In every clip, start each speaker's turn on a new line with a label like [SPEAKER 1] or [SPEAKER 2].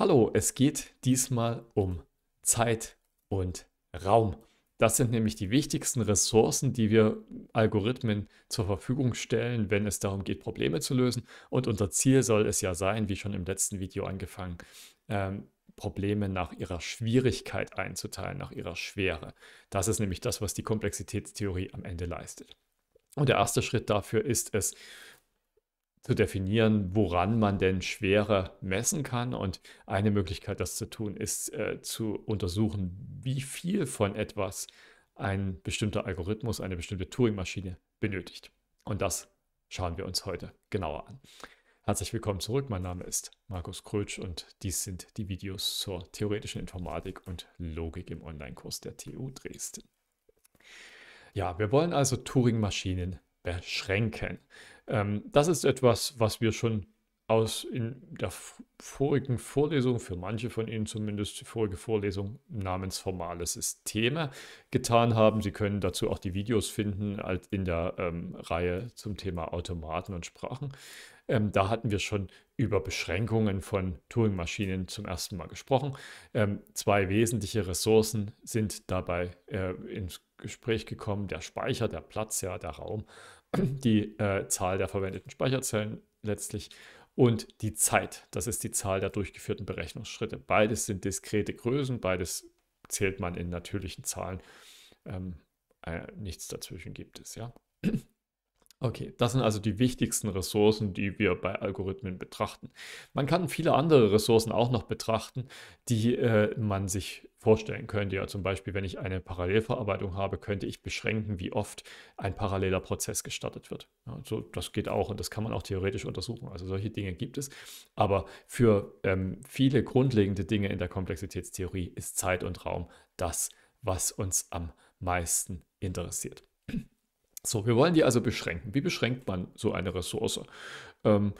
[SPEAKER 1] Hallo, es geht diesmal um Zeit und Raum. Das sind nämlich die wichtigsten Ressourcen, die wir Algorithmen zur Verfügung stellen, wenn es darum geht, Probleme zu lösen. Und unser Ziel soll es ja sein, wie schon im letzten Video angefangen, ähm, Probleme nach ihrer Schwierigkeit einzuteilen, nach ihrer Schwere. Das ist nämlich das, was die Komplexitätstheorie am Ende leistet. Und der erste Schritt dafür ist es, zu definieren, woran man denn Schwere messen kann. Und eine Möglichkeit, das zu tun, ist äh, zu untersuchen, wie viel von etwas ein bestimmter Algorithmus, eine bestimmte Turing-Maschine benötigt. Und das schauen wir uns heute genauer an. Herzlich willkommen zurück. Mein Name ist Markus Krötsch und dies sind die Videos zur theoretischen Informatik und Logik im Online-Kurs der TU Dresden. Ja, wir wollen also Turing-Maschinen beschränken. Ähm, das ist etwas, was wir schon aus in der vorigen Vorlesung, für manche von Ihnen zumindest die vorige Vorlesung namens formale Systeme getan haben. Sie können dazu auch die Videos finden als in der ähm, Reihe zum Thema Automaten und Sprachen. Ähm, da hatten wir schon über Beschränkungen von Turing-Maschinen zum ersten Mal gesprochen. Ähm, zwei wesentliche Ressourcen sind dabei äh, ins Gespräch gekommen, der Speicher, der Platz, ja, der Raum die äh, Zahl der verwendeten Speicherzellen letztlich und die Zeit. Das ist die Zahl der durchgeführten Berechnungsschritte. Beides sind diskrete Größen, beides zählt man in natürlichen Zahlen. Ähm, äh, nichts dazwischen gibt es, ja. Okay, das sind also die wichtigsten Ressourcen, die wir bei Algorithmen betrachten. Man kann viele andere Ressourcen auch noch betrachten, die äh, man sich vorstellen könnte. Ja, zum Beispiel, wenn ich eine Parallelverarbeitung habe, könnte ich beschränken, wie oft ein paralleler Prozess gestartet wird. Ja, so, das geht auch und das kann man auch theoretisch untersuchen. Also solche Dinge gibt es. Aber für ähm, viele grundlegende Dinge in der Komplexitätstheorie ist Zeit und Raum das, was uns am meisten interessiert. So, wir wollen die also beschränken. Wie beschränkt man so eine Ressource? Ähm,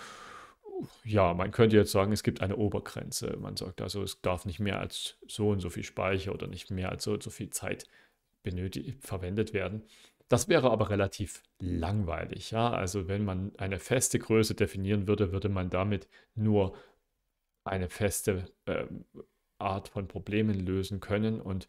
[SPEAKER 1] ja, man könnte jetzt sagen, es gibt eine Obergrenze. Man sagt also, es darf nicht mehr als so und so viel Speicher oder nicht mehr als so und so viel Zeit benötigt, verwendet werden. Das wäre aber relativ langweilig. Ja? Also wenn man eine feste Größe definieren würde, würde man damit nur eine feste ähm, Art von Problemen lösen können und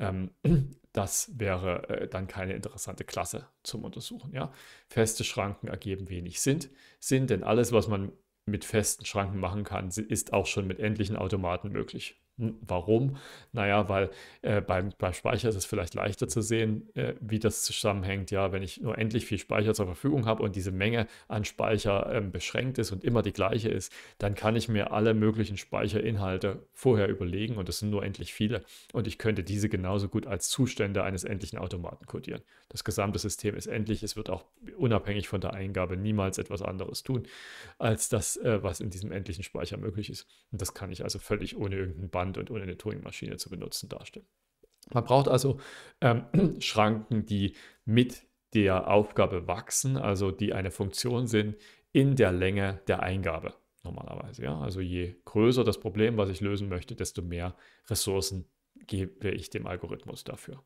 [SPEAKER 1] ähm, das wäre äh, dann keine interessante Klasse zum Untersuchen. Ja? Feste Schranken ergeben wenig Sinn, Sinn, denn alles, was man mit festen Schranken machen kann, ist auch schon mit endlichen Automaten möglich. Warum? Naja, weil äh, beim, beim Speicher ist es vielleicht leichter zu sehen, äh, wie das zusammenhängt. Ja, wenn ich nur endlich viel Speicher zur Verfügung habe und diese Menge an Speicher ähm, beschränkt ist und immer die gleiche ist, dann kann ich mir alle möglichen Speicherinhalte vorher überlegen und das sind nur endlich viele. Und ich könnte diese genauso gut als Zustände eines endlichen Automaten codieren. Das gesamte System ist endlich, es wird auch unabhängig von der Eingabe niemals etwas anderes tun, als das, äh, was in diesem endlichen Speicher möglich ist. Und das kann ich also völlig ohne irgendeinen Bann Hand und ohne eine Turing-Maschine zu benutzen darstellen. Man braucht also ähm, Schranken, die mit der Aufgabe wachsen, also die eine Funktion sind in der Länge der Eingabe normalerweise. Ja? Also je größer das Problem, was ich lösen möchte, desto mehr Ressourcen gebe ich dem Algorithmus dafür.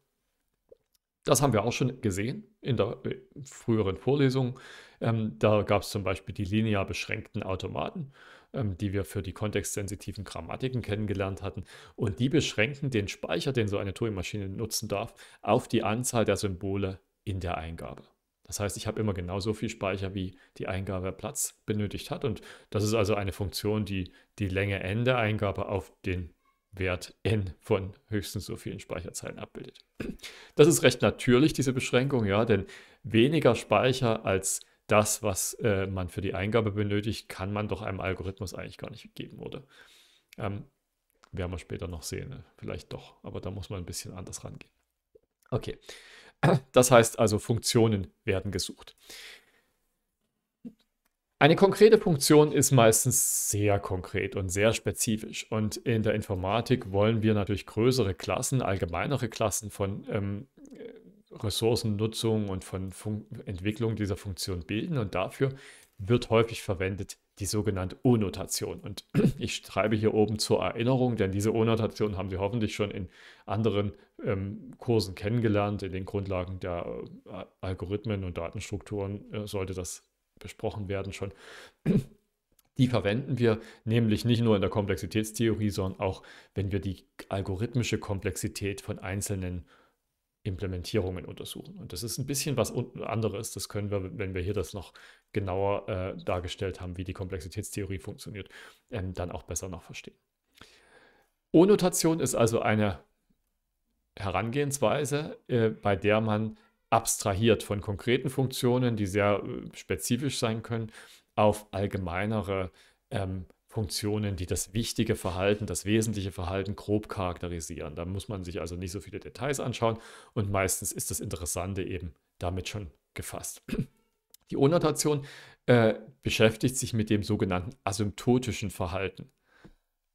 [SPEAKER 1] Das haben wir auch schon gesehen in der äh, früheren Vorlesung. Ähm, da gab es zum Beispiel die linear beschränkten Automaten. Ähm, die wir für die kontextsensitiven Grammatiken kennengelernt hatten. Und die beschränken den Speicher, den so eine Turing-Maschine nutzen darf, auf die Anzahl der Symbole in der Eingabe. Das heißt, ich habe immer genau so viel Speicher, wie die Eingabe Platz benötigt hat. Und das ist also eine Funktion, die die Länge n der Eingabe auf den Wert n von höchstens so vielen Speicherzeilen abbildet. Das ist recht natürlich, diese Beschränkung, ja, denn weniger Speicher als das, was äh, man für die Eingabe benötigt, kann man doch einem Algorithmus eigentlich gar nicht geben, oder? Ähm, werden wir später noch sehen, ne? vielleicht doch, aber da muss man ein bisschen anders rangehen. Okay, das heißt also, Funktionen werden gesucht. Eine konkrete Funktion ist meistens sehr konkret und sehr spezifisch. Und in der Informatik wollen wir natürlich größere Klassen, allgemeinere Klassen von ähm, äh, Ressourcennutzung und von Fun Entwicklung dieser Funktion bilden. Und dafür wird häufig verwendet die sogenannte O-Notation. Und ich schreibe hier oben zur Erinnerung, denn diese O-Notation haben Sie hoffentlich schon in anderen ähm, Kursen kennengelernt. In den Grundlagen der äh, Algorithmen und Datenstrukturen äh, sollte das besprochen werden schon. Die verwenden wir nämlich nicht nur in der Komplexitätstheorie, sondern auch, wenn wir die algorithmische Komplexität von einzelnen Implementierungen untersuchen. Und das ist ein bisschen was anderes. Das können wir, wenn wir hier das noch genauer äh, dargestellt haben, wie die Komplexitätstheorie funktioniert, ähm, dann auch besser noch verstehen. O-Notation ist also eine Herangehensweise, äh, bei der man abstrahiert von konkreten Funktionen, die sehr äh, spezifisch sein können, auf allgemeinere ähm, Funktionen, die das wichtige Verhalten, das wesentliche Verhalten grob charakterisieren. Da muss man sich also nicht so viele Details anschauen und meistens ist das Interessante eben damit schon gefasst. Die O-Notation äh, beschäftigt sich mit dem sogenannten asymptotischen Verhalten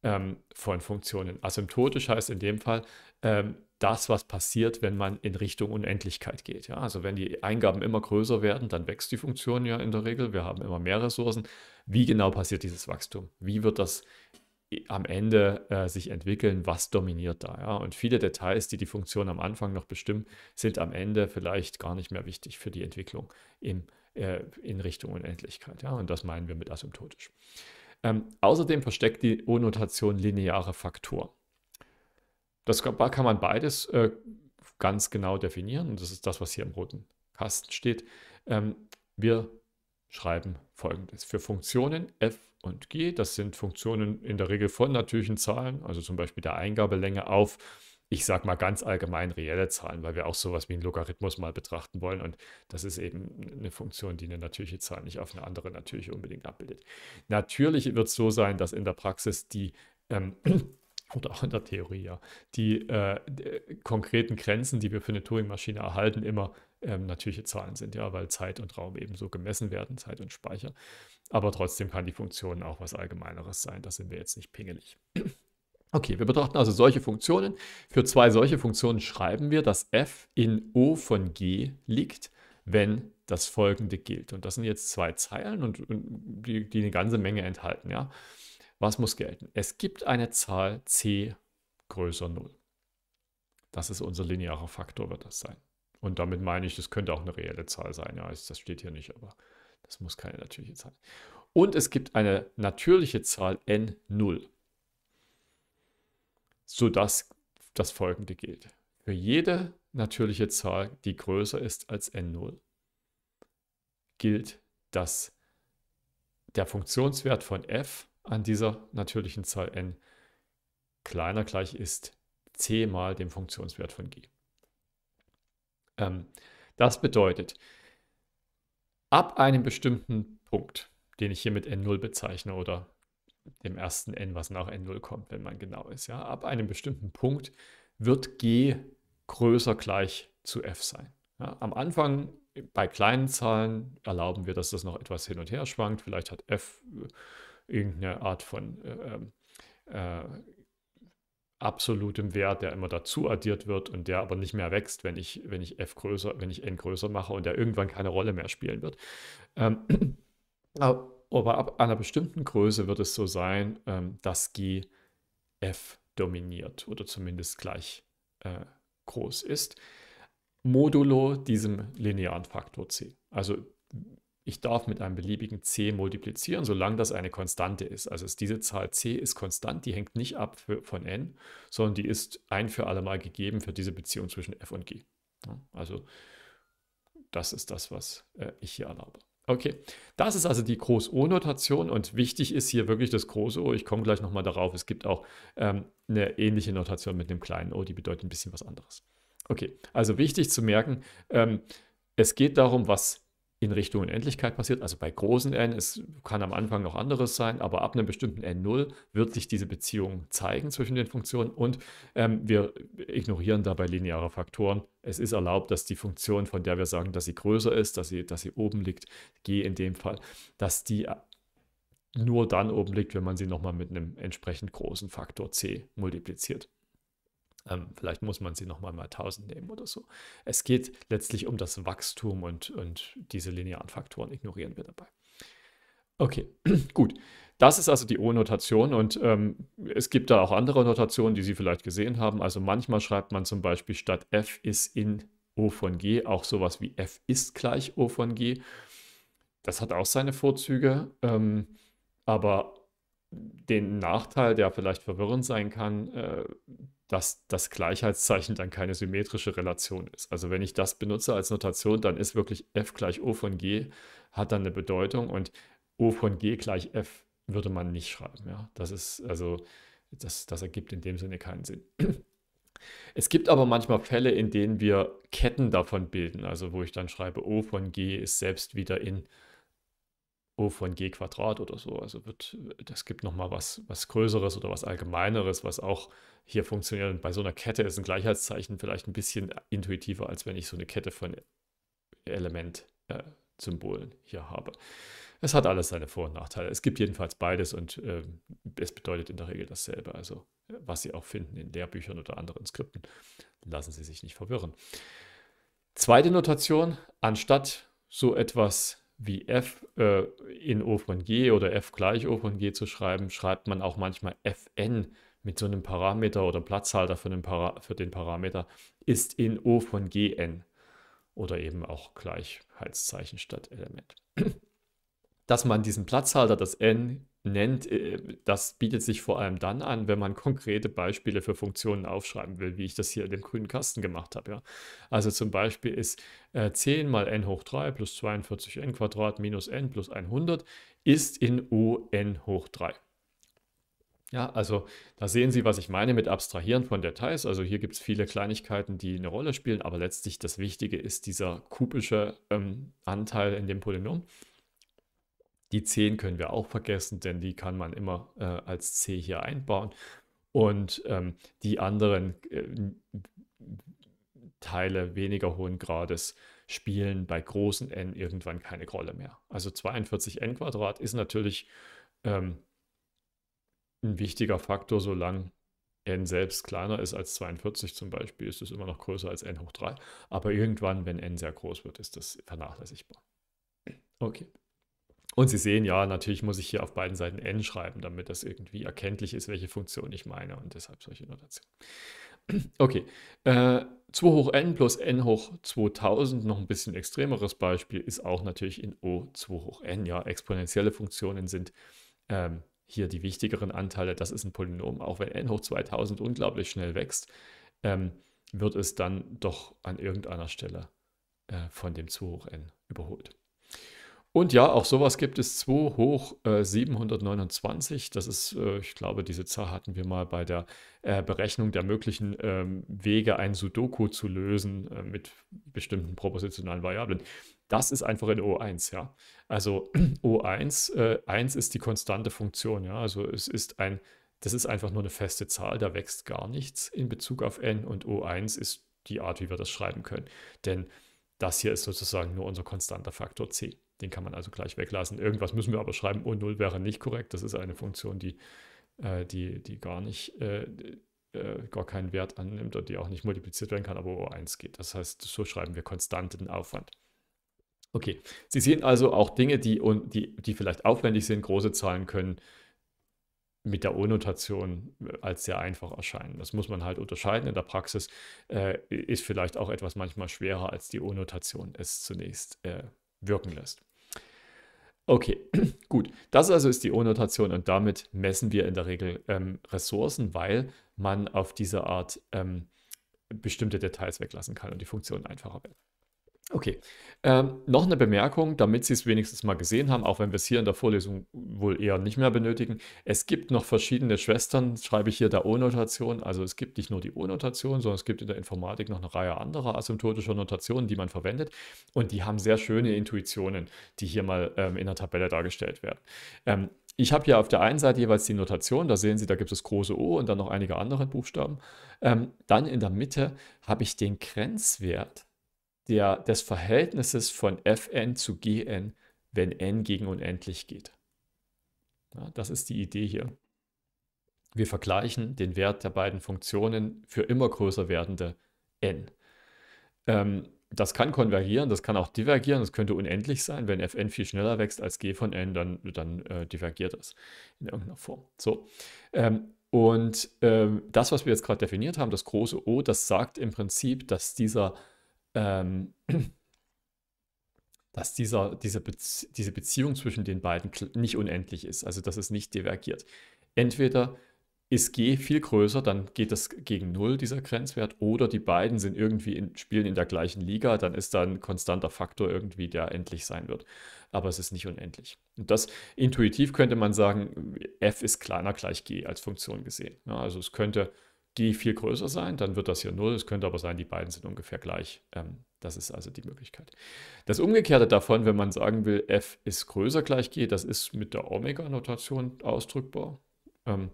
[SPEAKER 1] ähm, von Funktionen. Asymptotisch heißt in dem Fall ähm, das, was passiert, wenn man in Richtung Unendlichkeit geht. Ja? Also wenn die Eingaben immer größer werden, dann wächst die Funktion ja in der Regel. Wir haben immer mehr Ressourcen. Wie genau passiert dieses Wachstum? Wie wird das äh, am Ende äh, sich entwickeln, was dominiert da. Ja? Und viele Details, die die Funktion am Anfang noch bestimmen, sind am Ende vielleicht gar nicht mehr wichtig für die Entwicklung im, äh, in Richtung Unendlichkeit. Ja? Und das meinen wir mit asymptotisch. Ähm, außerdem versteckt die O-Notation lineare Faktoren. Das kann man beides äh, ganz genau definieren und das ist das, was hier im roten Kasten steht. Ähm, wir schreiben folgendes. Für Funktionen f und g, das sind Funktionen in der Regel von natürlichen Zahlen, also zum Beispiel der Eingabelänge auf ich sage mal ganz allgemein reelle Zahlen, weil wir auch sowas wie einen Logarithmus mal betrachten wollen. Und das ist eben eine Funktion, die eine natürliche Zahl nicht auf eine andere natürliche unbedingt abbildet. Natürlich wird es so sein, dass in der Praxis die ähm, oder auch in der Theorie, ja, die, äh, die äh, konkreten Grenzen, die wir für eine Turing-Maschine erhalten, immer ähm, natürliche Zahlen sind, ja, weil Zeit und Raum eben so gemessen werden, Zeit und Speicher. Aber trotzdem kann die Funktion auch was Allgemeineres sein, da sind wir jetzt nicht pingelig. Okay, wir betrachten also solche Funktionen. Für zwei solche Funktionen schreiben wir, dass f in O von g liegt, wenn das folgende gilt. Und das sind jetzt zwei Zeilen, und, und die, die, eine ganze Menge enthalten. Ja? Was muss gelten? Es gibt eine Zahl c größer 0. Das ist unser linearer Faktor, wird das sein. Und damit meine ich, das könnte auch eine reelle Zahl sein. Ja, das steht hier nicht, aber das muss keine natürliche Zahl sein. Und es gibt eine natürliche Zahl n0 sodass das folgende gilt. Für jede natürliche Zahl, die größer ist als n0, gilt, dass der Funktionswert von f an dieser natürlichen Zahl n kleiner gleich ist c mal dem Funktionswert von g. Ähm, das bedeutet, ab einem bestimmten Punkt, den ich hier mit n0 bezeichne oder dem ersten n, was nach n0 kommt, wenn man genau ist. Ja? Ab einem bestimmten Punkt wird g größer gleich zu f sein. Ja? Am Anfang bei kleinen Zahlen erlauben wir, dass das noch etwas hin und her schwankt. Vielleicht hat f äh, irgendeine Art von äh, ähm, äh, absolutem Wert, der immer dazu addiert wird und der aber nicht mehr wächst, wenn ich, wenn ich f größer, wenn ich n größer mache und der irgendwann keine Rolle mehr spielen wird. Ähm, aber aber ab einer bestimmten Größe wird es so sein, ähm, dass F dominiert oder zumindest gleich äh, groß ist. Modulo diesem linearen Faktor c. Also ich darf mit einem beliebigen c multiplizieren, solange das eine Konstante ist. Also ist diese Zahl c ist konstant, die hängt nicht ab für, von n, sondern die ist ein für alle Mal gegeben für diese Beziehung zwischen f und g. Also das ist das, was äh, ich hier erlaube. Okay, das ist also die Groß-O-Notation und wichtig ist hier wirklich das Groß-O. Ich komme gleich nochmal darauf. Es gibt auch ähm, eine ähnliche Notation mit einem kleinen O, die bedeutet ein bisschen was anderes. Okay, also wichtig zu merken, ähm, es geht darum, was in Richtung Unendlichkeit passiert. Also bei großen n, es kann am Anfang noch anderes sein, aber ab einem bestimmten n0 wird sich diese Beziehung zeigen zwischen den Funktionen und ähm, wir ignorieren dabei lineare Faktoren. Es ist erlaubt, dass die Funktion, von der wir sagen, dass sie größer ist, dass sie, dass sie oben liegt, g in dem Fall, dass die äh, nur dann oben liegt, wenn man sie nochmal mit einem entsprechend großen Faktor c multipliziert. Ähm, vielleicht muss man sie nochmal mal 1000 nehmen oder so. Es geht letztlich um das Wachstum und, und diese linearen Faktoren ignorieren wir dabei. Okay, gut. Das ist also die O-Notation und ähm, es gibt da auch andere Notationen, die Sie vielleicht gesehen haben. Also manchmal schreibt man zum Beispiel statt f ist in O von G auch sowas wie f ist gleich O von G. Das hat auch seine Vorzüge, ähm, aber den Nachteil, der vielleicht verwirrend sein kann, äh, dass das Gleichheitszeichen dann keine symmetrische Relation ist. Also wenn ich das benutze als Notation, dann ist wirklich f gleich o von g, hat dann eine Bedeutung und o von g gleich f würde man nicht schreiben. Ja? Das ist also, das, das ergibt in dem Sinne keinen Sinn. Es gibt aber manchmal Fälle, in denen wir Ketten davon bilden, also wo ich dann schreibe, o von g ist selbst wieder in O oh, von G Quadrat oder so. Also wird, das gibt nochmal was, was Größeres oder was Allgemeineres, was auch hier funktioniert. Und bei so einer Kette ist ein Gleichheitszeichen vielleicht ein bisschen intuitiver, als wenn ich so eine Kette von Elementsymbolen äh, hier habe. Es hat alles seine Vor- und Nachteile. Es gibt jedenfalls beides und äh, es bedeutet in der Regel dasselbe. Also was Sie auch finden in Lehrbüchern oder anderen Skripten. Lassen Sie sich nicht verwirren. Zweite Notation, anstatt so etwas wie f äh, in O von g oder f gleich O von g zu schreiben, schreibt man auch manchmal fn mit so einem Parameter oder Platzhalter für den, Para für den Parameter ist in O von gn oder eben auch Gleichheitszeichen statt Element. Dass man diesen Platzhalter, das n, nennt, äh, das bietet sich vor allem dann an, wenn man konkrete Beispiele für Funktionen aufschreiben will, wie ich das hier in dem grünen Kasten gemacht habe. Ja. Also zum Beispiel ist 10 äh, mal n hoch 3 plus 42n Quadrat minus n plus 100 ist in U n hoch 3. Ja, also da sehen Sie, was ich meine mit Abstrahieren von Details. Also hier gibt es viele Kleinigkeiten, die eine Rolle spielen, aber letztlich das Wichtige ist dieser kubische ähm, Anteil in dem Polynom. Die 10 können wir auch vergessen, denn die kann man immer äh, als C hier einbauen. Und ähm, die anderen äh, Teile weniger hohen Grades spielen bei großen n irgendwann keine Rolle mehr. Also 42n Quadrat ist natürlich ähm, ein wichtiger Faktor, solange n selbst kleiner ist als 42 zum Beispiel, ist es immer noch größer als n hoch 3. Aber irgendwann, wenn n sehr groß wird, ist das vernachlässigbar. Okay. Und Sie sehen ja, natürlich muss ich hier auf beiden Seiten n schreiben, damit das irgendwie erkenntlich ist, welche Funktion ich meine und deshalb solche Notation. Okay, äh, 2 hoch n plus n hoch 2000, noch ein bisschen extremeres Beispiel, ist auch natürlich in O 2 hoch n. Ja, exponentielle Funktionen sind ähm, hier die wichtigeren Anteile. Das ist ein Polynom. Auch wenn n hoch 2000 unglaublich schnell wächst, ähm, wird es dann doch an irgendeiner Stelle äh, von dem 2 hoch n überholt. Und ja, auch sowas gibt es 2 hoch äh, 729. Das ist, äh, ich glaube, diese Zahl hatten wir mal bei der äh, Berechnung der möglichen ähm, Wege, ein Sudoku zu lösen äh, mit bestimmten propositionalen Variablen. Das ist einfach in O1, ja. Also O1, 1 äh, ist die konstante Funktion, ja. Also es ist ein, das ist einfach nur eine feste Zahl, da wächst gar nichts in Bezug auf n und O1 ist die Art, wie wir das schreiben können. Denn das hier ist sozusagen nur unser konstanter Faktor c. Den kann man also gleich weglassen. Irgendwas müssen wir aber schreiben. o 0 wäre nicht korrekt. Das ist eine Funktion, die, äh, die, die gar nicht, äh, äh, gar keinen Wert annimmt und die auch nicht multipliziert werden kann, aber O1 geht. Das heißt, so schreiben wir konstanten Aufwand. Okay, Sie sehen also auch Dinge, die, die, die vielleicht aufwendig sind, große Zahlen können mit der O-Notation äh, als sehr einfach erscheinen. Das muss man halt unterscheiden. In der Praxis äh, ist vielleicht auch etwas manchmal schwerer, als die O-Notation es zunächst äh, wirken lässt. Okay, gut. Das also ist die O-Notation und damit messen wir in der Regel ähm, Ressourcen, weil man auf diese Art ähm, bestimmte Details weglassen kann und die Funktion einfacher wird. Okay. Ähm, noch eine Bemerkung, damit Sie es wenigstens mal gesehen haben, auch wenn wir es hier in der Vorlesung wohl eher nicht mehr benötigen. Es gibt noch verschiedene Schwestern, schreibe ich hier der O-Notation. Also es gibt nicht nur die O-Notation, sondern es gibt in der Informatik noch eine Reihe anderer asymptotischer Notationen, die man verwendet. Und die haben sehr schöne Intuitionen, die hier mal ähm, in der Tabelle dargestellt werden. Ähm, ich habe hier auf der einen Seite jeweils die Notation, da sehen Sie, da gibt es große O und dann noch einige andere Buchstaben. Ähm, dann in der Mitte habe ich den Grenzwert der, des Verhältnisses von fn zu gn, wenn n gegen unendlich geht. Ja, das ist die Idee hier. Wir vergleichen den Wert der beiden Funktionen für immer größer werdende n. Ähm, das kann konvergieren, das kann auch divergieren, das könnte unendlich sein. Wenn fn viel schneller wächst als g von n, dann, dann äh, divergiert das in irgendeiner Form. So. Ähm, und ähm, das, was wir jetzt gerade definiert haben, das große O, das sagt im Prinzip, dass dieser ähm, dass dieser, diese, Bezie diese Beziehung zwischen den beiden nicht unendlich ist, also dass es nicht divergiert. Entweder ist G viel größer, dann geht das gegen Null, dieser Grenzwert, oder die beiden sind irgendwie in, spielen in der gleichen Liga, dann ist da ein konstanter Faktor irgendwie, der endlich sein wird. Aber es ist nicht unendlich. Und das intuitiv könnte man sagen, f ist kleiner gleich g als Funktion gesehen. Ja, also es könnte die viel größer sein, dann wird das hier 0. Es könnte aber sein, die beiden sind ungefähr gleich. Ähm, das ist also die Möglichkeit. Das Umgekehrte davon, wenn man sagen will, f ist größer gleich g, das ist mit der Omega-Notation ausdrückbar. Ähm,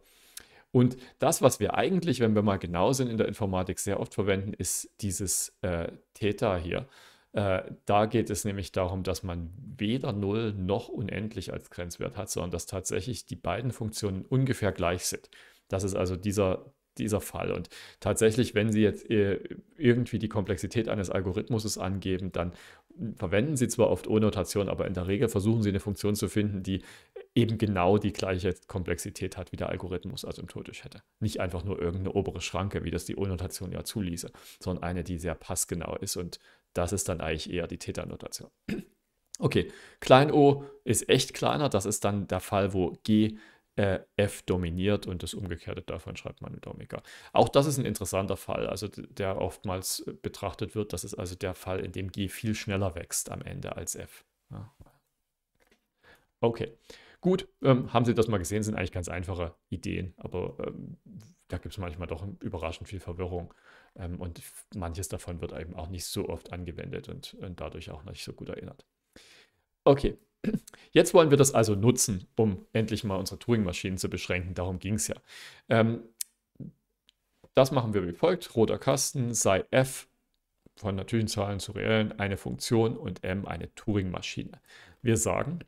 [SPEAKER 1] und das, was wir eigentlich, wenn wir mal genau sind in der Informatik, sehr oft verwenden, ist dieses äh, Theta hier. Äh, da geht es nämlich darum, dass man weder 0 noch unendlich als Grenzwert hat, sondern dass tatsächlich die beiden Funktionen ungefähr gleich sind. Das ist also dieser dieser Fall. Und tatsächlich, wenn Sie jetzt äh, irgendwie die Komplexität eines Algorithmus angeben, dann verwenden Sie zwar oft O-Notation, aber in der Regel versuchen Sie eine Funktion zu finden, die eben genau die gleiche Komplexität hat, wie der Algorithmus asymptotisch also hätte. Nicht einfach nur irgendeine obere Schranke, wie das die O-Notation ja zuließe, sondern eine, die sehr passgenau ist. Und das ist dann eigentlich eher die Theta-Notation. Okay, klein o ist echt kleiner. Das ist dann der Fall, wo g äh, F dominiert und das Umgekehrte davon schreibt man mit Omega. Auch das ist ein interessanter Fall, also der oftmals äh, betrachtet wird. Das ist also der Fall, in dem G viel schneller wächst am Ende als F. Ja. Okay. Gut, ähm, haben Sie das mal gesehen, sind eigentlich ganz einfache Ideen, aber ähm, da gibt es manchmal doch überraschend viel Verwirrung ähm, und manches davon wird eben auch nicht so oft angewendet und, und dadurch auch nicht so gut erinnert. Okay, jetzt wollen wir das also nutzen, um endlich mal unsere Turing-Maschinen zu beschränken. Darum ging es ja. Ähm, das machen wir wie folgt. Roter Kasten sei f von natürlichen Zahlen zu reellen eine Funktion und m eine Turing-Maschine. Wir sagen,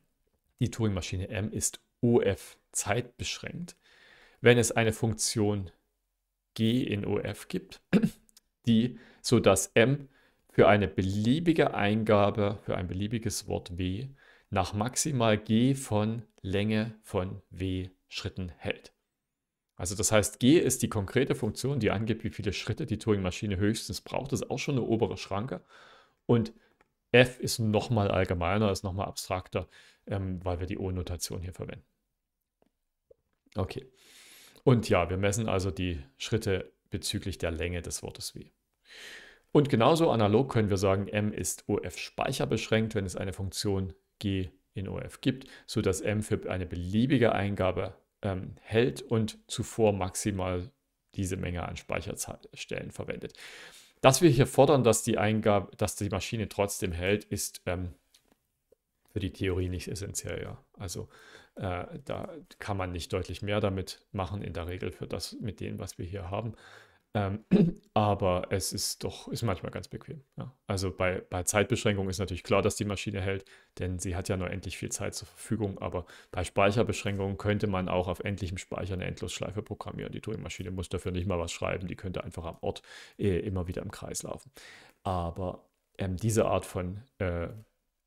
[SPEAKER 1] die Turing-Maschine m ist OF zeitbeschränkt, wenn es eine Funktion g in OF gibt, die, sodass m für eine beliebige Eingabe, für ein beliebiges Wort W nach maximal G von Länge von W Schritten hält. Also das heißt, G ist die konkrete Funktion, die angibt, wie viele Schritte die Turing-Maschine höchstens braucht. Das ist auch schon eine obere Schranke. Und F ist nochmal allgemeiner, ist nochmal abstrakter, ähm, weil wir die O-Notation hier verwenden. Okay. Und ja, wir messen also die Schritte bezüglich der Länge des Wortes W. Und genauso analog können wir sagen, m ist OF speicherbeschränkt, wenn es eine Funktion g in OF gibt, sodass m für eine beliebige Eingabe ähm, hält und zuvor maximal diese Menge an Speicherstellen verwendet. Dass wir hier fordern, dass die Eingabe, dass die Maschine trotzdem hält, ist ähm, für die Theorie nicht essentiell. Ja. Also äh, da kann man nicht deutlich mehr damit machen in der Regel für das mit dem, was wir hier haben. Ähm, aber es ist doch, ist manchmal ganz bequem. Ja. Also bei, bei Zeitbeschränkung ist natürlich klar, dass die Maschine hält, denn sie hat ja nur endlich viel Zeit zur Verfügung. Aber bei Speicherbeschränkungen könnte man auch auf endlichem Speicher eine Endlosschleife programmieren. Die Turing-Maschine muss dafür nicht mal was schreiben, die könnte einfach am Ort eh, immer wieder im Kreis laufen. Aber ähm, diese Art von äh,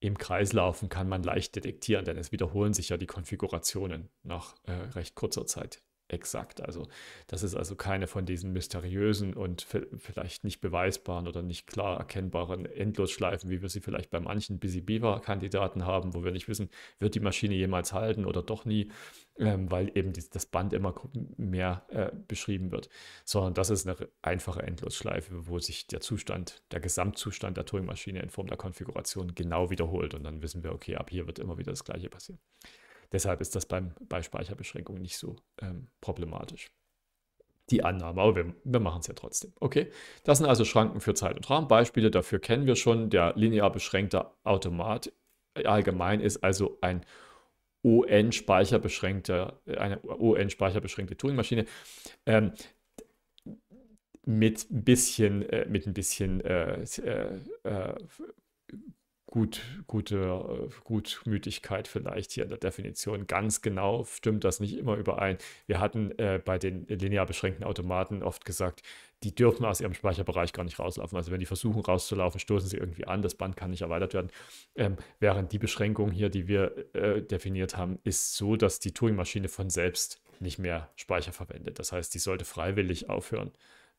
[SPEAKER 1] im Kreis laufen kann man leicht detektieren, denn es wiederholen sich ja die Konfigurationen nach äh, recht kurzer Zeit exakt. Also das ist also keine von diesen mysteriösen und vielleicht nicht beweisbaren oder nicht klar erkennbaren Endlosschleifen, wie wir sie vielleicht bei manchen Busy Beaver-Kandidaten haben, wo wir nicht wissen, wird die Maschine jemals halten oder doch nie, ähm, weil eben die, das Band immer mehr äh, beschrieben wird. Sondern das ist eine einfache Endlosschleife, wo sich der Zustand, der Gesamtzustand der Turing-Maschine in Form der Konfiguration genau wiederholt. Und dann wissen wir, okay, ab hier wird immer wieder das Gleiche passieren. Deshalb ist das beim, bei Speicherbeschränkungen nicht so ähm, problematisch. Die Annahme, aber wir, wir machen es ja trotzdem. Okay, das sind also Schranken für Zeit und Raum. Beispiele dafür kennen wir schon. Der linear beschränkte Automat äh, allgemein ist also ein UN-speicherbeschränkte, äh, eine UN-speicherbeschränkte Turingmaschine. Ähm, mit ein bisschen, äh, mit ein bisschen äh, äh, äh gut, gute äh, Gutmütigkeit vielleicht hier in der Definition. Ganz genau stimmt das nicht immer überein. Wir hatten äh, bei den linear beschränkten Automaten oft gesagt, die dürfen aus ihrem Speicherbereich gar nicht rauslaufen. Also wenn die versuchen rauszulaufen, stoßen sie irgendwie an, das Band kann nicht erweitert werden. Ähm, während die Beschränkung hier, die wir äh, definiert haben, ist so, dass die Turing-Maschine von selbst nicht mehr Speicher verwendet. Das heißt, die sollte freiwillig aufhören,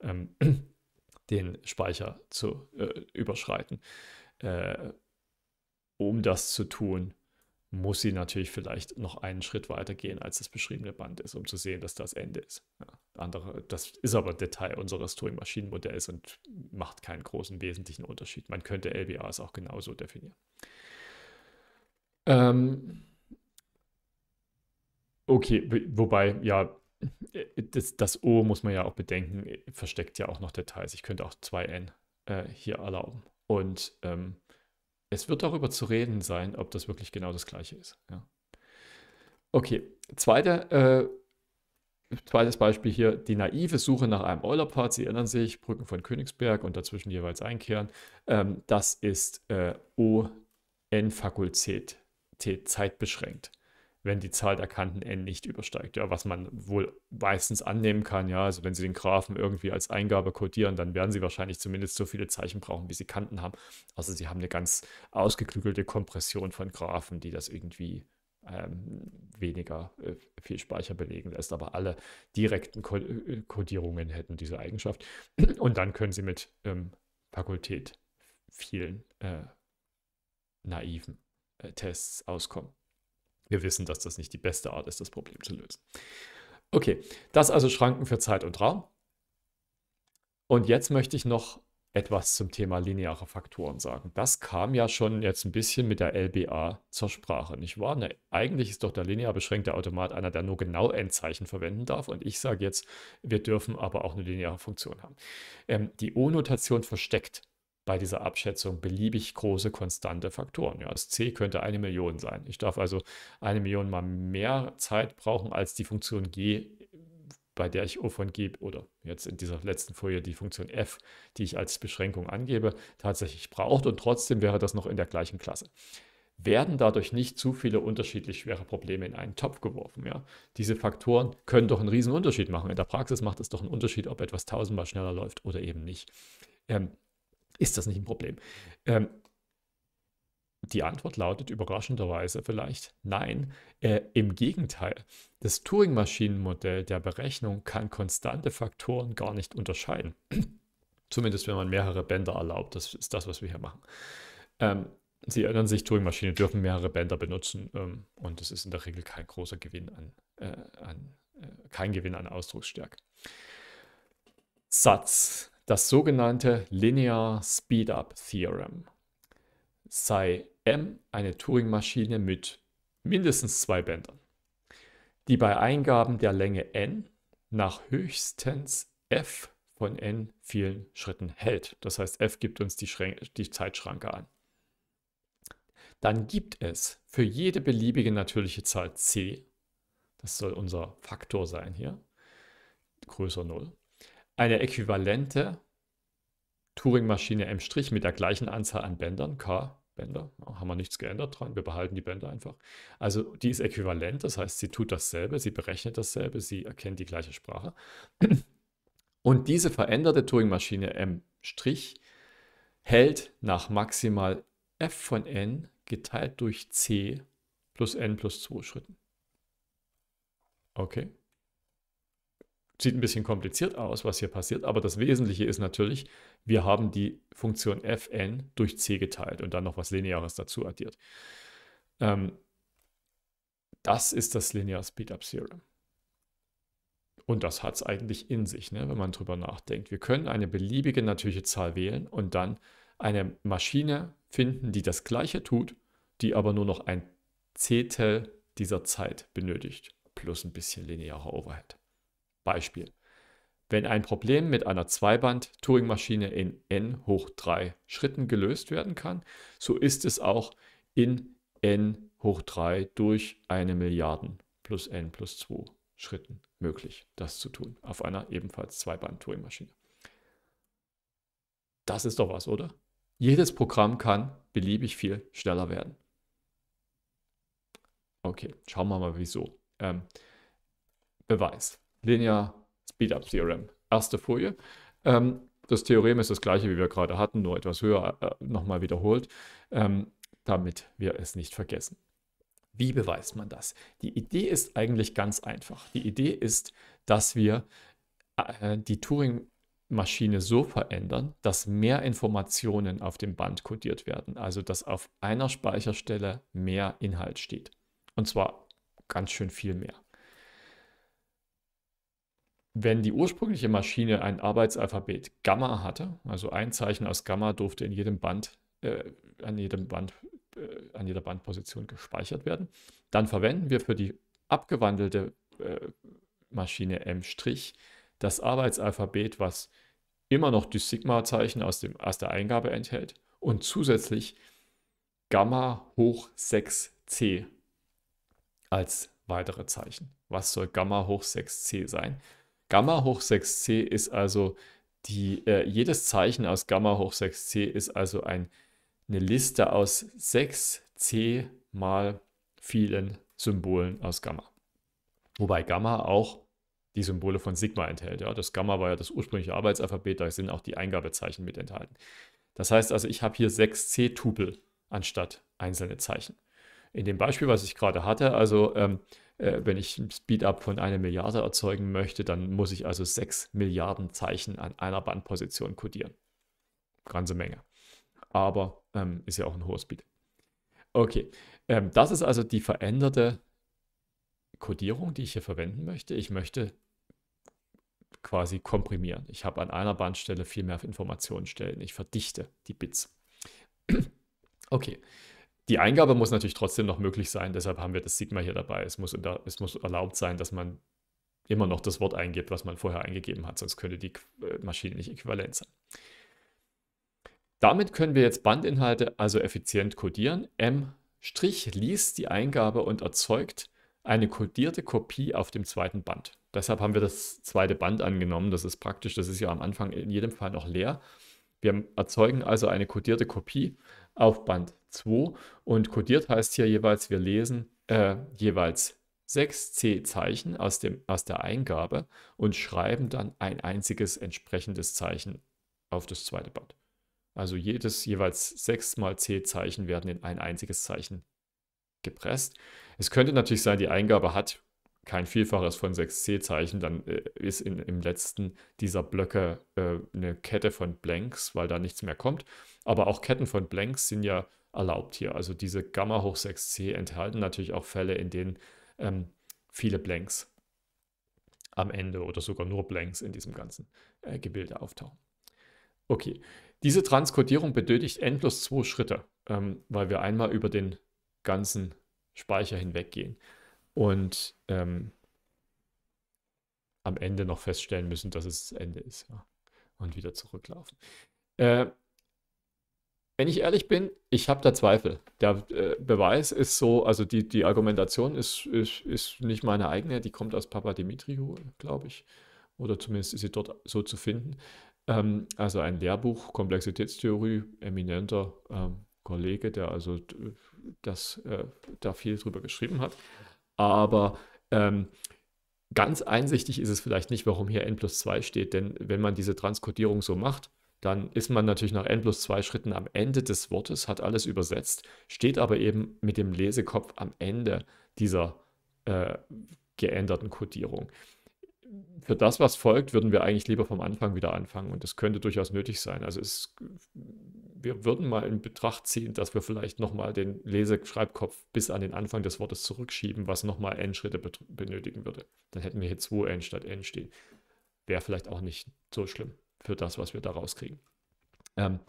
[SPEAKER 1] ähm, den Speicher zu äh, überschreiten. Äh, um das zu tun, muss sie natürlich vielleicht noch einen Schritt weiter gehen, als das beschriebene Band ist, um zu sehen, dass das Ende ist. Ja, andere, das ist aber Detail unseres Turing-Maschinenmodells und macht keinen großen wesentlichen Unterschied. Man könnte LBAs auch genauso definieren. Ähm okay, wobei, ja, äh, das, das, O muss man ja auch bedenken, äh, versteckt ja auch noch Details. Ich könnte auch 2n äh, hier erlauben. Und ähm, es wird darüber zu reden sein, ob das wirklich genau das gleiche ist. Ja. Okay, Zweite, äh, zweites Beispiel hier, die naive Suche nach einem Eulerpfad. Sie erinnern sich, Brücken von Königsberg und dazwischen jeweils einkehren. Ähm, das ist äh, O n fakultät zeitbeschränkt wenn die Zahl der Kanten n nicht übersteigt, ja, was man wohl meistens annehmen kann, ja, also wenn Sie den Graphen irgendwie als Eingabe codieren, dann werden Sie wahrscheinlich zumindest so viele Zeichen brauchen, wie Sie Kanten haben. Also Sie haben eine ganz ausgeklügelte Kompression von Graphen, die das irgendwie ähm, weniger äh, viel Speicher belegen lässt. Aber alle direkten Co Codierungen äh, hätten diese Eigenschaft. Und dann können Sie mit ähm, Fakultät vielen äh, naiven äh, Tests auskommen. Wir wissen, dass das nicht die beste Art ist, das Problem zu lösen. Okay, das also Schranken für Zeit und Raum. Und jetzt möchte ich noch etwas zum Thema lineare Faktoren sagen. Das kam ja schon jetzt ein bisschen mit der LBA zur Sprache, nicht wahr? Ne, eigentlich ist doch der linear beschränkte Automat einer, der nur genau Endzeichen verwenden darf. Und ich sage jetzt, wir dürfen aber auch eine lineare Funktion haben. Ähm, die O-Notation versteckt bei dieser Abschätzung beliebig große konstante Faktoren. Ja, das c könnte eine Million sein. Ich darf also eine Million mal mehr Zeit brauchen als die Funktion g, bei der ich o von g oder jetzt in dieser letzten Folie die Funktion f, die ich als Beschränkung angebe, tatsächlich braucht und trotzdem wäre das noch in der gleichen Klasse werden dadurch nicht zu viele unterschiedlich schwere Probleme in einen Topf geworfen. Ja? Diese Faktoren können doch einen riesen Unterschied machen. In der Praxis macht es doch einen Unterschied, ob etwas tausendmal schneller läuft oder eben nicht. Ähm, ist das nicht ein Problem? Ähm, die Antwort lautet überraschenderweise vielleicht nein. Äh, Im Gegenteil, das Turing-Maschinenmodell der Berechnung kann konstante Faktoren gar nicht unterscheiden. Zumindest wenn man mehrere Bänder erlaubt. Das ist das, was wir hier machen. Ähm, Sie erinnern sich, Turing-Maschinen dürfen mehrere Bänder benutzen ähm, und es ist in der Regel kein großer Gewinn an, äh, an äh, kein Gewinn an Ausdrucksstärke. Satz. Das sogenannte Linear Speedup Theorem. Sei M eine Turing-Maschine mit mindestens zwei Bändern, die bei Eingaben der Länge n nach höchstens f von n vielen Schritten hält. Das heißt, f gibt uns die, Schränke, die Zeitschranke an. Dann gibt es für jede beliebige natürliche Zahl c, das soll unser Faktor sein hier, größer 0, eine äquivalente Turing-Maschine M' mit der gleichen Anzahl an Bändern, K, Bänder, haben wir nichts geändert dran, wir behalten die Bänder einfach. Also die ist äquivalent, das heißt, sie tut dasselbe, sie berechnet dasselbe, sie erkennt die gleiche Sprache. Und diese veränderte Turing-Maschine M' hält nach maximal f von n geteilt durch c plus n plus 2 Schritten. Okay sieht ein bisschen kompliziert aus, was hier passiert, aber das Wesentliche ist natürlich, wir haben die Funktion fn durch c geteilt und dann noch was Lineares dazu addiert. Ähm, das ist das Linear Speedup Theorem. Und das hat es eigentlich in sich, ne, wenn man drüber nachdenkt. Wir können eine beliebige natürliche Zahl wählen und dann eine Maschine finden, die das Gleiche tut, die aber nur noch ein Zehntel dieser Zeit benötigt, plus ein bisschen linearer Overhead. Beispiel. Wenn ein Problem mit einer Zweiband-Turing-Maschine in n hoch 3 Schritten gelöst werden kann, so ist es auch in n hoch 3 durch eine Milliarden plus n plus 2 Schritten möglich, das zu tun, auf einer ebenfalls Zweiband-Turing-Maschine. Das ist doch was, oder? Jedes Programm kann beliebig viel schneller werden. Okay, schauen wir mal, wieso. Ähm, Beweis. Linear Speedup Theorem. Erste Folie. Ähm, das Theorem ist das gleiche, wie wir gerade hatten, nur etwas höher äh, nochmal wiederholt, ähm, damit wir es nicht vergessen. Wie beweist man das? Die Idee ist eigentlich ganz einfach. Die Idee ist, dass wir äh, die Turing Maschine so verändern, dass mehr Informationen auf dem Band kodiert werden, also dass auf einer Speicherstelle mehr Inhalt steht. Und zwar ganz schön viel mehr. Wenn die ursprüngliche Maschine ein Arbeitsalphabet Gamma hatte, also ein Zeichen aus Gamma durfte in jedem Band, äh, an jedem Band, äh, an jeder Bandposition gespeichert werden, dann verwenden wir für die abgewandelte äh, Maschine M' das Arbeitsalphabet, was immer noch die Sigma-Zeichen aus, aus der Eingabe enthält und zusätzlich Gamma hoch 6c als weitere Zeichen. Was soll Gamma hoch 6c sein? Gamma hoch 6c ist also die, äh, jedes Zeichen aus Gamma hoch 6c ist also ein, eine Liste aus 6c mal vielen Symbolen aus Gamma. Wobei Gamma auch die Symbole von Sigma enthält. Ja? Das Gamma war ja das ursprüngliche Arbeitsalphabet, da sind auch die Eingabezeichen mit enthalten. Das heißt also, ich habe hier 6c-Tupel anstatt einzelne Zeichen in dem Beispiel, was ich gerade hatte, also ähm, äh, wenn ich ein Speedup von einer Milliarde erzeugen möchte, dann muss ich also 6 Milliarden Zeichen an einer Bandposition codieren. Ganze Menge. Aber ähm, ist ja auch ein hoher Speed. Okay, ähm, das ist also die veränderte Codierung, die ich hier verwenden möchte. Ich möchte quasi komprimieren. Ich habe an einer Bandstelle viel mehr Informationen stellen. Ich verdichte die Bits. okay die Eingabe muss natürlich trotzdem noch möglich sein, deshalb haben wir das Sigma hier dabei. Es muss, es muss erlaubt sein, dass man immer noch das Wort eingibt, was man vorher eingegeben hat, sonst könnte die äh, Maschine nicht äquivalent sein. Damit können wir jetzt Bandinhalte also effizient codieren. M' liest die Eingabe und erzeugt eine kodierte Kopie auf dem zweiten Band. Deshalb haben wir das zweite Band angenommen. Das ist praktisch, das ist ja am Anfang in jedem Fall noch leer. Wir erzeugen also eine kodierte Kopie auf Band 2 und kodiert heißt hier jeweils, wir lesen äh, jeweils 6C-Zeichen aus, aus der Eingabe und schreiben dann ein einziges entsprechendes Zeichen auf das zweite Band. Also jedes jeweils 6 mal C-Zeichen werden in ein einziges Zeichen gepresst. Es könnte natürlich sein, die Eingabe hat kein Vielfaches von 6C-Zeichen, dann äh, ist in, im letzten dieser Blöcke äh, eine Kette von Blanks, weil da nichts mehr kommt. Aber auch Ketten von Blanks sind ja erlaubt hier. Also diese Gamma hoch 6c enthalten natürlich auch Fälle, in denen ähm, viele Blanks am Ende oder sogar nur Blanks in diesem ganzen äh, Gebilde auftauchen. Okay, diese Transkodierung benötigt endlos zwei Schritte, ähm, weil wir einmal über den ganzen Speicher hinweggehen und ähm, am Ende noch feststellen müssen, dass es das Ende ist ja. und wieder zurücklaufen. Äh, wenn ich ehrlich bin, ich habe da Zweifel. Der äh, Beweis ist so, also die, die Argumentation ist, ist, ist nicht meine eigene, die kommt aus Papa Dimitriou, glaube ich. Oder zumindest ist sie dort so zu finden. Ähm, also ein Lehrbuch, Komplexitätstheorie, eminenter ähm, Kollege, der also das, äh, da viel drüber geschrieben hat. Aber ähm, ganz einsichtig ist es vielleicht nicht, warum hier n plus 2 steht, denn wenn man diese Transkodierung so macht, dann ist man natürlich nach n plus zwei Schritten am Ende des Wortes, hat alles übersetzt, steht aber eben mit dem Lesekopf am Ende dieser äh, geänderten Codierung. Für das, was folgt, würden wir eigentlich lieber vom Anfang wieder anfangen und das könnte durchaus nötig sein. Also es, wir würden mal in Betracht ziehen, dass wir vielleicht nochmal den Leseschreibkopf bis an den Anfang des Wortes zurückschieben, was nochmal n Schritte benötigen würde. Dann hätten wir hier 2n statt n stehen. Wäre vielleicht auch nicht so schlimm für das, was wir da rauskriegen. Ähm,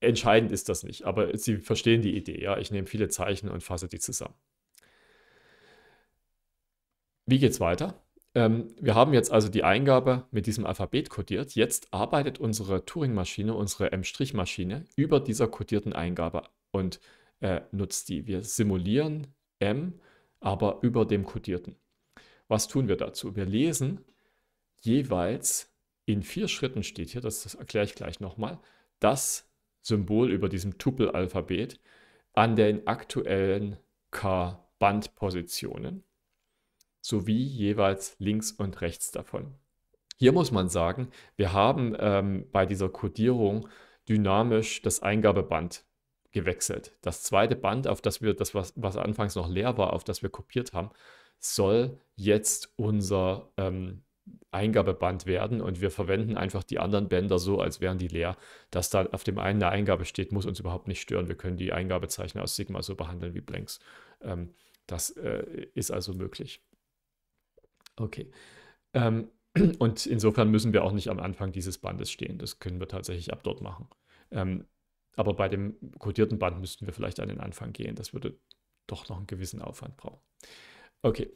[SPEAKER 1] entscheidend ist das nicht, aber Sie verstehen die Idee. Ja, ich nehme viele Zeichen und fasse die zusammen. Wie geht es weiter? Ähm, wir haben jetzt also die Eingabe mit diesem Alphabet codiert. Jetzt arbeitet unsere Turing-Maschine, unsere M-Maschine über dieser codierten Eingabe und äh, nutzt die. Wir simulieren M, aber über dem codierten. Was tun wir dazu? Wir lesen jeweils in vier Schritten steht hier, das, das erkläre ich gleich nochmal, das Symbol über diesem Tupelalphabet an den aktuellen K-Bandpositionen sowie jeweils links und rechts davon. Hier muss man sagen, wir haben ähm, bei dieser Codierung dynamisch das Eingabeband gewechselt. Das zweite Band, auf das wir das, was, was anfangs noch leer war, auf das wir kopiert haben, soll jetzt unser ähm, Eingabeband werden und wir verwenden einfach die anderen Bänder so, als wären die leer. Dass da auf dem einen eine Eingabe steht, muss uns überhaupt nicht stören. Wir können die Eingabezeichen aus Sigma so behandeln wie Blanks. Ähm, das äh, ist also möglich. Okay. Ähm, und insofern müssen wir auch nicht am Anfang dieses Bandes stehen. Das können wir tatsächlich ab dort machen. Ähm, aber bei dem kodierten Band müssten wir vielleicht an den Anfang gehen. Das würde doch noch einen gewissen Aufwand brauchen. Okay.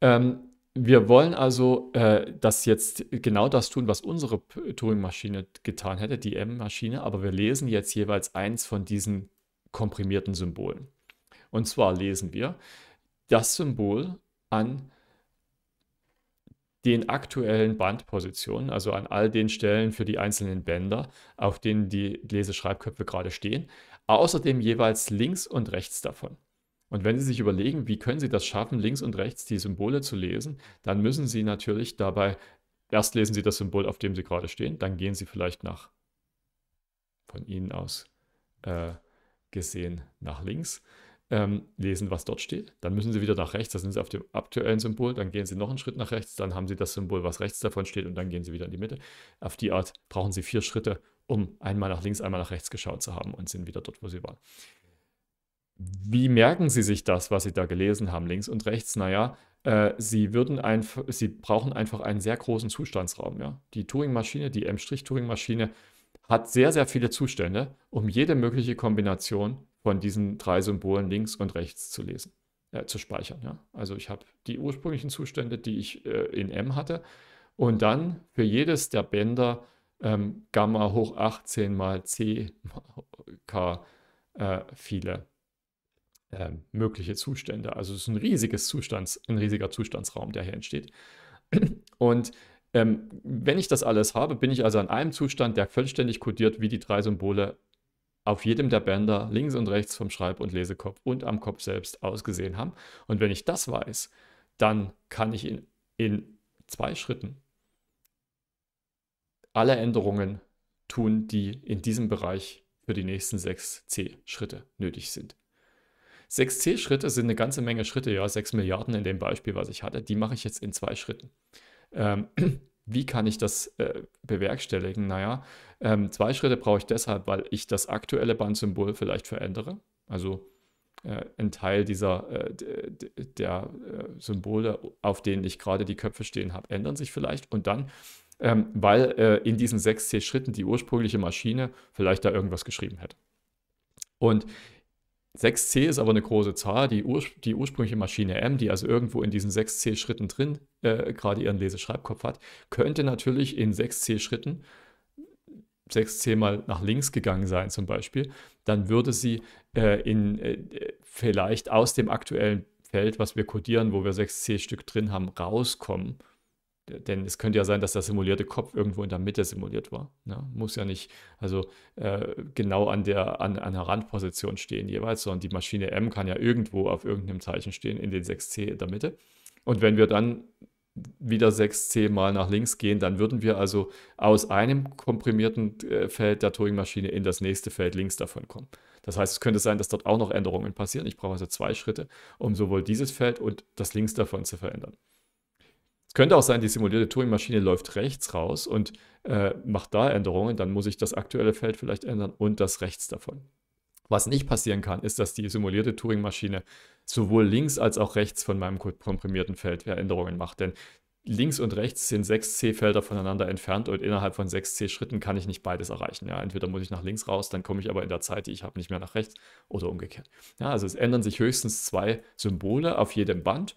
[SPEAKER 1] Ähm, wir wollen also äh, das jetzt genau das tun, was unsere Turing-Maschine getan hätte, die M-Maschine, aber wir lesen jetzt jeweils eins von diesen komprimierten Symbolen. Und zwar lesen wir das Symbol an den aktuellen Bandpositionen, also an all den Stellen für die einzelnen Bänder, auf denen die Leseschreibköpfe gerade stehen, außerdem jeweils links und rechts davon. Und wenn Sie sich überlegen, wie können Sie das schaffen, links und rechts die Symbole zu lesen, dann müssen Sie natürlich dabei, erst lesen Sie das Symbol, auf dem Sie gerade stehen, dann gehen Sie vielleicht nach, von Ihnen aus äh, gesehen, nach links, ähm, lesen, was dort steht. Dann müssen Sie wieder nach rechts, da sind Sie auf dem aktuellen Symbol, dann gehen Sie noch einen Schritt nach rechts, dann haben Sie das Symbol, was rechts davon steht und dann gehen Sie wieder in die Mitte. Auf die Art brauchen Sie vier Schritte, um einmal nach links, einmal nach rechts geschaut zu haben und sind wieder dort, wo Sie waren. Wie merken Sie sich das, was Sie da gelesen haben, links und rechts? Naja, äh, Sie, würden ein, Sie brauchen einfach einen sehr großen Zustandsraum. Ja? Die Turing-Maschine, die M-Turing-Maschine, hat sehr, sehr viele Zustände, um jede mögliche Kombination von diesen drei Symbolen links und rechts zu lesen, äh, zu speichern. Ja? Also ich habe die ursprünglichen Zustände, die ich äh, in M hatte, und dann für jedes der Bänder ähm, Gamma hoch 18 mal C mal K äh, viele äh, mögliche Zustände. Also es ist ein riesiges Zustands, ein riesiger Zustandsraum, der hier entsteht. Und ähm, wenn ich das alles habe, bin ich also an einem Zustand, der vollständig kodiert wie die drei Symbole auf jedem der Bänder links und rechts vom Schreib- und Lesekopf und am Kopf selbst ausgesehen haben. Und wenn ich das weiß, dann kann ich in, in zwei Schritten alle Änderungen tun, die in diesem Bereich für die nächsten sechs C-Schritte nötig sind. 6 C-Schritte sind eine ganze Menge Schritte, ja, 6 Milliarden in dem Beispiel, was ich hatte. Die mache ich jetzt in zwei Schritten. Ähm, wie kann ich das äh, bewerkstelligen? Naja, ähm, zwei Schritte brauche ich deshalb, weil ich das aktuelle Bandsymbol vielleicht verändere. Also äh, ein Teil dieser äh, der äh, Symbole, auf denen ich gerade die Köpfe stehen habe, ändern sich vielleicht. Und dann, ähm, weil äh, in diesen 6C Schritten die ursprüngliche Maschine vielleicht da irgendwas geschrieben hätte. Und 6c ist aber eine große Zahl. Die, Ur die ursprüngliche Maschine M, die also irgendwo in diesen 6c-Schritten drin äh, gerade ihren Leseschreibkopf hat, könnte natürlich in 6c-Schritten 6c mal nach links gegangen sein zum Beispiel. Dann würde sie äh, in, äh, vielleicht aus dem aktuellen Feld, was wir codieren, wo wir 6c-Stück drin haben, rauskommen denn es könnte ja sein, dass der simulierte Kopf irgendwo in der Mitte simuliert war. Ne? Muss ja nicht also äh, genau an der, an, an der Randposition stehen jeweils, sondern die Maschine M kann ja irgendwo auf irgendeinem Zeichen stehen, in den 6C in der Mitte. Und wenn wir dann wieder 6C mal nach links gehen, dann würden wir also aus einem komprimierten äh, Feld der Turing-Maschine in das nächste Feld links davon kommen. Das heißt, es könnte sein, dass dort auch noch Änderungen passieren. Ich brauche also zwei Schritte, um sowohl dieses Feld und das links davon zu verändern. Könnte auch sein, die simulierte Turing-Maschine läuft rechts raus und äh, macht da Änderungen, dann muss ich das aktuelle Feld vielleicht ändern und das rechts davon. Was nicht passieren kann, ist, dass die simulierte Turing-Maschine sowohl links als auch rechts von meinem komprimierten Feld Änderungen macht, denn links und rechts sind 6C-Felder voneinander entfernt und innerhalb von 6C-Schritten kann ich nicht beides erreichen. Ja, entweder muss ich nach links raus, dann komme ich aber in der Zeit, die ich habe, nicht mehr nach rechts oder umgekehrt. Ja, also es ändern sich höchstens zwei Symbole auf jedem Band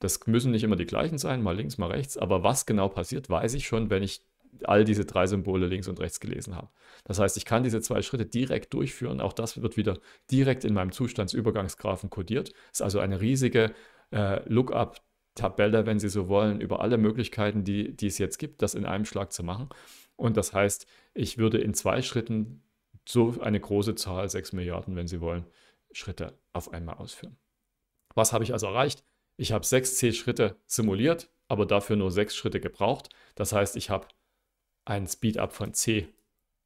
[SPEAKER 1] das müssen nicht immer die gleichen sein, mal links, mal rechts, aber was genau passiert, weiß ich schon, wenn ich all diese drei Symbole links und rechts gelesen habe. Das heißt, ich kann diese zwei Schritte direkt durchführen. Auch das wird wieder direkt in meinem Zustandsübergangsgrafen kodiert. Ist also eine riesige äh, Lookup-Tabelle, wenn Sie so wollen, über alle Möglichkeiten, die, die es jetzt gibt, das in einem Schlag zu machen. Und das heißt, ich würde in zwei Schritten so eine große Zahl, 6 Milliarden, wenn Sie wollen, Schritte auf einmal ausführen. Was habe ich also erreicht? Ich habe sechs C-Schritte simuliert, aber dafür nur sechs Schritte gebraucht. Das heißt, ich habe einen Speed-Up von C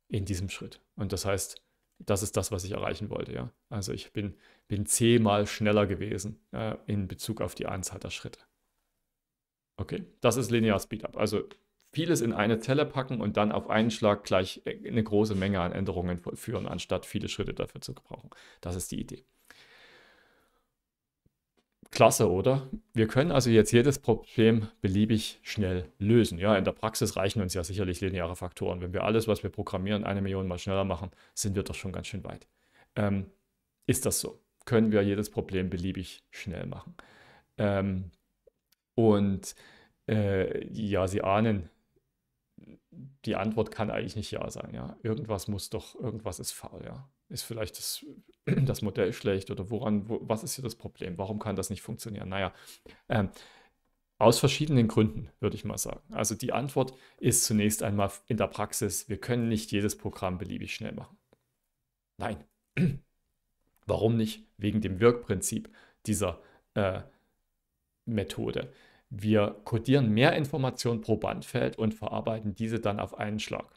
[SPEAKER 1] in diesem Schritt. Und das heißt, das ist das, was ich erreichen wollte. Ja? Also ich bin, bin C mal schneller gewesen äh, in Bezug auf die Anzahl der Schritte. Okay, das ist linear Speedup. Also vieles in eine Zelle packen und dann auf einen Schlag gleich äh, eine große Menge an Änderungen vollführen, anstatt viele Schritte dafür zu gebrauchen. Das ist die Idee. Klasse, oder? Wir können also jetzt jedes Problem beliebig schnell lösen. Ja, in der Praxis reichen uns ja sicherlich lineare Faktoren. Wenn wir alles, was wir programmieren, eine Million Mal schneller machen, sind wir doch schon ganz schön weit. Ähm, ist das so? Können wir jedes Problem beliebig schnell machen? Ähm, und äh, ja, Sie ahnen, die Antwort kann eigentlich nicht ja sein. Ja, irgendwas muss doch, irgendwas ist faul. Ja ist vielleicht das, das Modell schlecht oder woran, wo, was ist hier das Problem? Warum kann das nicht funktionieren? Naja, ähm, aus verschiedenen Gründen, würde ich mal sagen. Also die Antwort ist zunächst einmal in der Praxis, wir können nicht jedes Programm beliebig schnell machen. Nein. Warum nicht? Wegen dem Wirkprinzip dieser äh, Methode. Wir codieren mehr Informationen pro Bandfeld und verarbeiten diese dann auf einen Schlag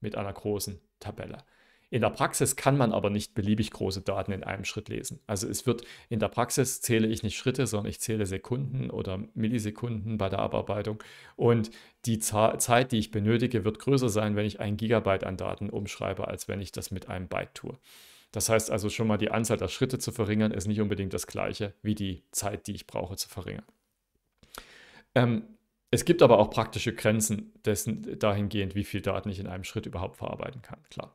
[SPEAKER 1] mit einer großen Tabelle. In der Praxis kann man aber nicht beliebig große Daten in einem Schritt lesen. Also es wird in der Praxis zähle ich nicht Schritte, sondern ich zähle Sekunden oder Millisekunden bei der Abarbeitung. Und die Zeit, die ich benötige, wird größer sein, wenn ich ein Gigabyte an Daten umschreibe, als wenn ich das mit einem Byte tue. Das heißt also schon mal, die Anzahl der Schritte zu verringern, ist nicht unbedingt das gleiche wie die Zeit, die ich brauche zu verringern. Ähm, es gibt aber auch praktische Grenzen dessen dahingehend, wie viel Daten ich in einem Schritt überhaupt verarbeiten kann, klar.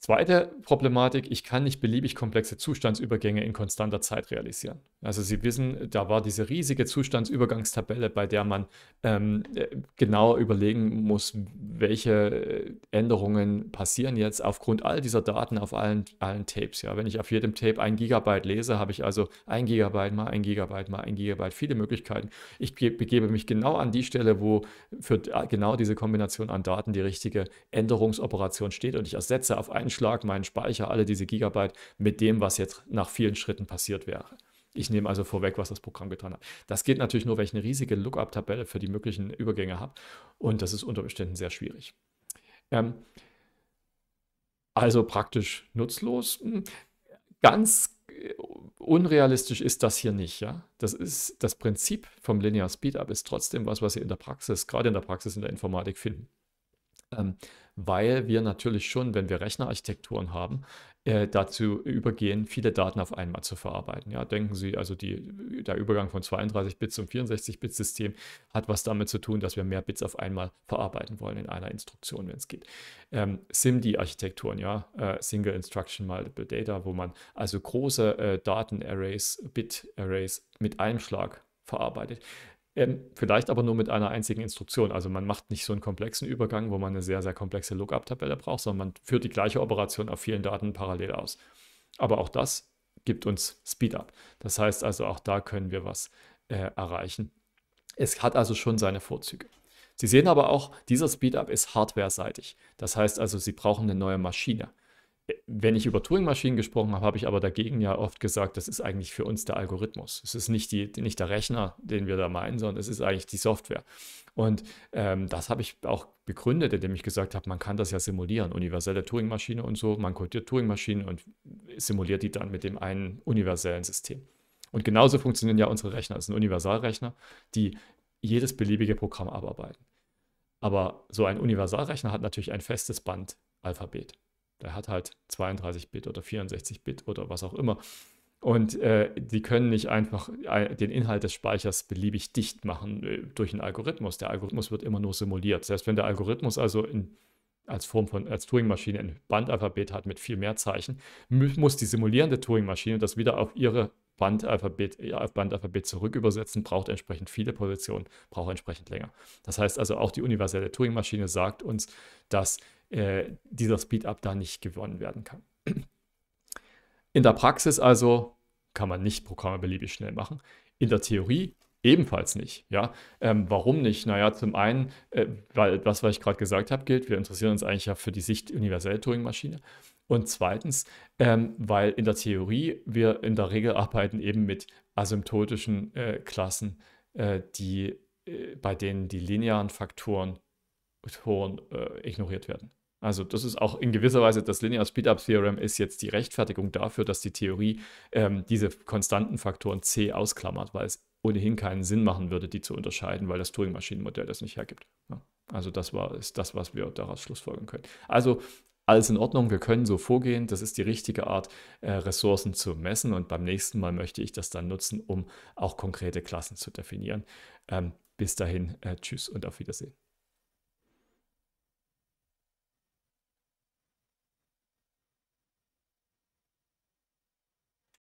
[SPEAKER 1] Zweite Problematik, ich kann nicht beliebig komplexe Zustandsübergänge in konstanter Zeit realisieren. Also Sie wissen, da war diese riesige Zustandsübergangstabelle, bei der man ähm, äh, genau überlegen muss, welche äh, Änderungen passieren jetzt aufgrund all dieser Daten auf allen, allen Tapes. Ja, wenn ich auf jedem Tape ein Gigabyte lese, habe ich also ein Gigabyte mal ein Gigabyte mal ein Gigabyte, viele Möglichkeiten. Ich begebe mich genau an die Stelle, wo für genau diese Kombination an Daten die richtige Änderungsoperation steht und ich ersetze auf ein Schlag meinen Speicher, alle diese Gigabyte mit dem, was jetzt nach vielen Schritten passiert wäre. Ich nehme also vorweg, was das Programm getan hat. Das geht natürlich nur, wenn ich eine riesige Lookup-Tabelle für die möglichen Übergänge habe. Und das ist unter Umständen sehr schwierig. Ähm, also praktisch nutzlos. Hm, ganz äh, unrealistisch ist das hier nicht. Ja? Das, ist, das Prinzip vom Linear Speedup ist trotzdem was, was Sie in der Praxis, gerade in der Praxis in der Informatik finden. Ähm, weil wir natürlich schon, wenn wir Rechnerarchitekturen haben, äh, dazu übergehen, viele Daten auf einmal zu verarbeiten. Ja, denken Sie, also die, der Übergang von 32-Bit zum 64-Bit-System hat was damit zu tun, dass wir mehr Bits auf einmal verarbeiten wollen in einer Instruktion, wenn es geht. Ähm, SIMD-Architekturen, ja, äh, Single Instruction Multiple Data, wo man also große äh, daten Bit-Arrays mit einem Schlag verarbeitet. Ähm, vielleicht aber nur mit einer einzigen Instruktion. Also man macht nicht so einen komplexen Übergang, wo man eine sehr, sehr komplexe Lookup-Tabelle braucht, sondern man führt die gleiche Operation auf vielen Daten parallel aus. Aber auch das gibt uns Speedup. Das heißt also, auch da können wir was äh, erreichen. Es hat also schon seine Vorzüge. Sie sehen aber auch, dieser Speedup ist hardware-seitig. Das heißt also, Sie brauchen eine neue Maschine wenn ich über Turing-Maschinen gesprochen habe, habe ich aber dagegen ja oft gesagt, das ist eigentlich für uns der Algorithmus. Es ist nicht, die, nicht der Rechner, den wir da meinen, sondern es ist eigentlich die Software. Und ähm, das habe ich auch begründet, indem ich gesagt habe, man kann das ja simulieren. Universelle Turing-Maschine und so, man kodiert Turing-Maschinen und simuliert die dann mit dem einen universellen System. Und genauso funktionieren ja unsere Rechner. Es sind Universalrechner, die jedes beliebige Programm abarbeiten. Aber so ein Universalrechner hat natürlich ein festes Bandalphabet. Der hat halt 32-Bit oder 64-Bit oder was auch immer. Und äh, die können nicht einfach äh, den Inhalt des Speichers beliebig dicht machen äh, durch einen Algorithmus. Der Algorithmus wird immer nur simuliert. Selbst wenn der Algorithmus also in, als Form von als Turing-Maschine ein Bandalphabet hat mit viel mehr Zeichen, muss die simulierende Turing-Maschine das wieder auf ihre Bandalphabet, äh, auf Bandalphabet zurück übersetzen, braucht entsprechend viele Positionen, braucht entsprechend länger. Das heißt also, auch die universelle Turing-Maschine sagt uns, dass äh, dieser Speed-Up da nicht gewonnen werden kann. In der Praxis also kann man nicht Programme beliebig schnell machen. In der Theorie ebenfalls nicht. Ja? Ähm, warum nicht? Naja, zum einen, äh, weil das, was ich gerade gesagt habe, gilt, wir interessieren uns eigentlich ja für die Sicht universelle Turing-Maschine. Und zweitens, ähm, weil in der Theorie wir in der Regel arbeiten eben mit asymptotischen äh, Klassen, äh, die, äh, bei denen die linearen Faktoren, Faktoren äh, ignoriert werden. Also das ist auch in gewisser Weise das Linear Speedup Theorem ist jetzt die Rechtfertigung dafür, dass die Theorie ähm, diese konstanten Faktoren C ausklammert, weil es ohnehin keinen Sinn machen würde, die zu unterscheiden, weil das Turing-Maschinenmodell das nicht hergibt. Ja. Also das war ist das, was wir daraus schlussfolgern können. Also alles in Ordnung, wir können so vorgehen. Das ist die richtige Art, äh, Ressourcen zu messen. Und beim nächsten Mal möchte ich das dann nutzen, um auch konkrete Klassen zu definieren. Ähm, bis dahin, äh, tschüss und auf Wiedersehen.